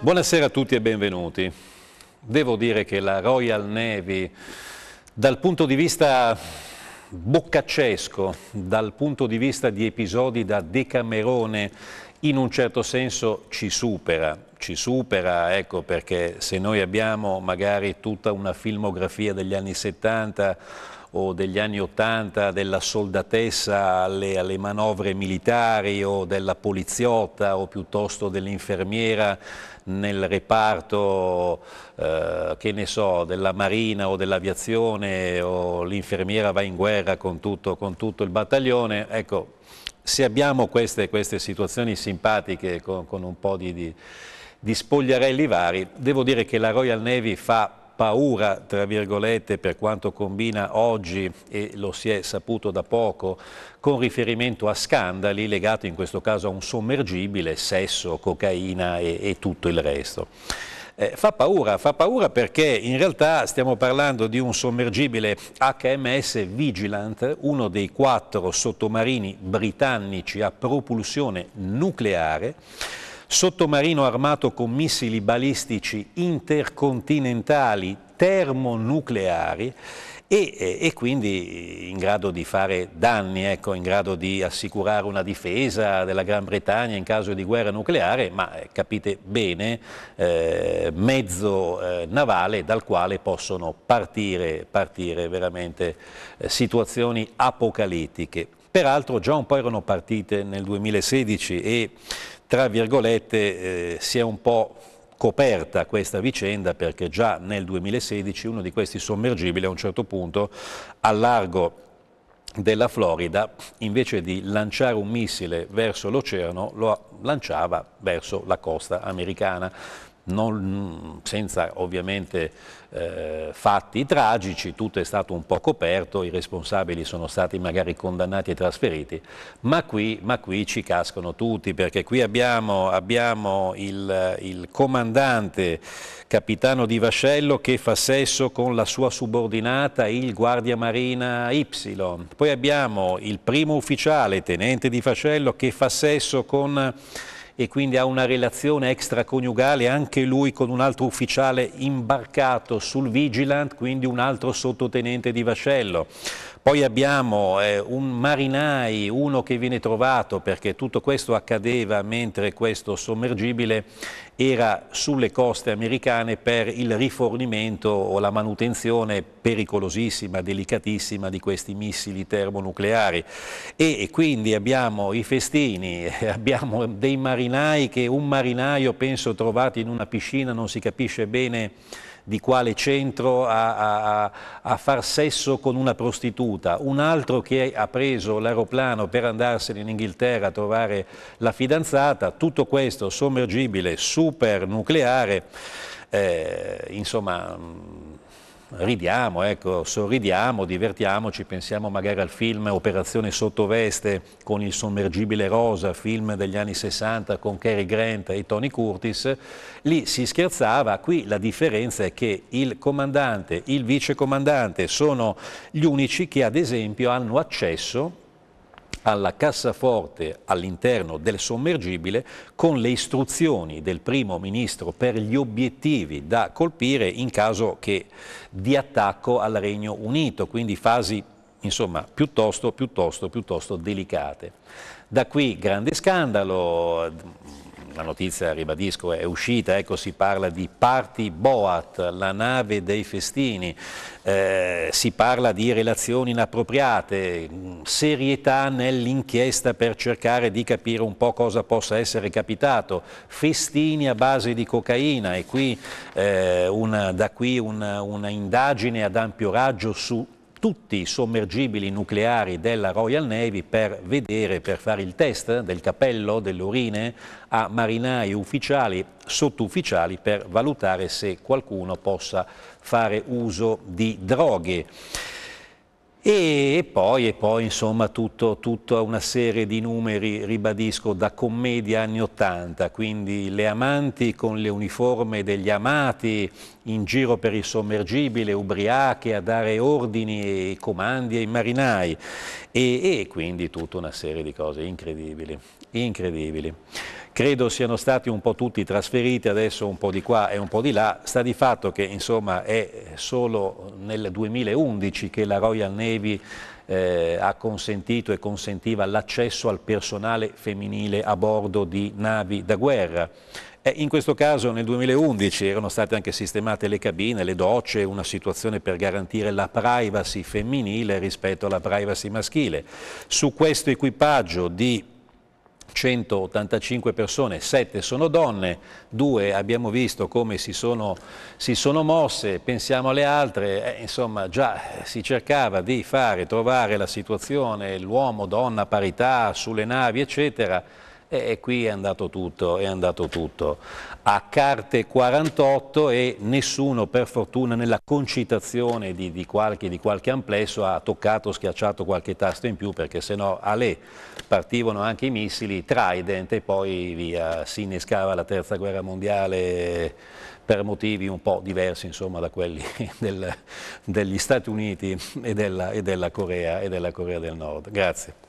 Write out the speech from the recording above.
Buonasera a tutti e benvenuti. Devo dire che la Royal Navy, dal punto di vista boccaccesco, dal punto di vista di episodi da Decamerone, in un certo senso ci supera. Ci supera, ecco, perché se noi abbiamo magari tutta una filmografia degli anni 70 o degli anni Ottanta della soldatessa alle, alle, manovre militari o della poliziotta o piuttosto dell'infermiera nel reparto, eh, che ne so, della marina o dell'aviazione o l'infermiera va in guerra con tutto, con tutto il battaglione, ecco, se abbiamo queste, queste situazioni simpatiche con, con un po' di, di, di spogliarelli vari, devo dire che la Royal Navy fa paura, tra virgolette, per quanto combina oggi, e lo si è saputo da poco, con riferimento a scandali legati in questo caso a un sommergibile, sesso, cocaina e, e tutto il resto. Eh, fa paura, fa paura perché in realtà stiamo parlando di un sommergibile HMS Vigilant, uno dei quattro sottomarini britannici a propulsione nucleare, sottomarino armato con missili balistici intercontinentali termonucleari e, eh, e, quindi in grado di fare danni, ecco, in grado di assicurare una difesa della Gran Bretagna in caso di guerra nucleare, ma eh, capite bene, eh, mezzo eh, navale dal quale possono partire, partire veramente eh, situazioni apocalittiche. Peraltro già un po' erano partite nel 2016 e tra virgolette eh, si è un po' coperta questa vicenda perché già nel 2016 uno di questi sommergibili a un certo punto al largo della Florida invece di lanciare un missile verso l'oceano lo lanciava verso la costa americana non, senza ovviamente eh, fatti tragici, tutto è stato un po' coperto, i responsabili sono stati magari condannati e trasferiti, ma qui, ma qui ci cascano tutti, perché qui abbiamo, abbiamo il, il, comandante capitano di Vascello che fa sesso con la sua subordinata, il guardia marina Y, poi abbiamo il primo ufficiale, tenente di Vascello, che fa sesso con e quindi ha una relazione extraconiugale anche lui con un altro ufficiale imbarcato sul Vigilant, quindi un altro sottotenente di vascello. Poi abbiamo eh, un marinai, uno che viene trovato perché tutto questo accadeva mentre questo sommergibile era sulle coste americane per il rifornimento o la manutenzione pericolosissima, delicatissima di questi missili termonucleari. E quindi abbiamo i festini, abbiamo dei marinai che un marinaio penso trovato in una piscina non si capisce bene di quale centro a, a, a far sesso con una prostituta, un altro che ha preso l'aeroplano per andarsene in Inghilterra a trovare la fidanzata, tutto questo sommergibile super nucleare, eh, insomma ridiamo, ecco, sorridiamo, divertiamoci, pensiamo magari al film Operazione Sottoveste con il sommergibile rosa, film degli anni 60 con Cary Grant e Tony Curtis, lì si scherzava, qui la differenza è che il comandante, il vicecomandante sono gli unici che ad esempio hanno accesso alla cassaforte all'interno del sommergibile con le istruzioni del primo ministro per gli obiettivi da colpire in caso che di attacco al Regno Unito, quindi fasi insomma piuttosto, piuttosto, piuttosto delicate. Da qui grande scandalo, la notizia, ribadisco, è uscita, ecco si parla di Party Boat, la nave dei festini, eh, si parla di relazioni inappropriate, mm, serietà nell'inchiesta per cercare di capire un po' cosa possa essere capitato, festini a base di cocaina e qui eh, una, da qui una, indagine ad ampio raggio su tutti i sommergibili nucleari della Royal Navy per vedere, per fare il test del capello, delle urine a marinai ufficiali, sottufficiali per valutare se qualcuno possa fare uso di droghe. E poi, e poi insomma tutto, tutta una serie di numeri, ribadisco, da commedia anni Ottanta, quindi le amanti con le uniforme degli amati in giro per il sommergibile, ubriache a dare ordini e comandi ai marinai e, e quindi tutta una serie di cose incredibili, incredibili credo siano stati un po' tutti trasferiti, adesso un po' di qua e un po' di là, sta di fatto che insomma, è solo nel 2011 che la Royal Navy eh, ha consentito e consentiva l'accesso al personale femminile a bordo di navi da guerra. Eh, in questo caso nel 2011 erano state anche sistemate le cabine, le docce, una situazione per garantire la privacy femminile rispetto alla privacy maschile. Su questo equipaggio di 185 persone, 7 sono donne, 2 abbiamo visto come si sono, si sono mosse, pensiamo alle altre, eh, insomma già si cercava di fare, trovare la situazione, l'uomo, donna, parità sulle navi eccetera, e, e qui è andato tutto, è andato tutto. A carte 48 e nessuno per fortuna nella concitazione di, di, qualche, di qualche amplesso ha toccato, schiacciato qualche tasto in più perché sennò a lei partivano anche i missili Trident e poi via, si innescava la terza guerra mondiale per motivi un po' diversi insomma, da quelli del, degli Stati Uniti e della, e, della Corea, e della Corea del Nord. Grazie.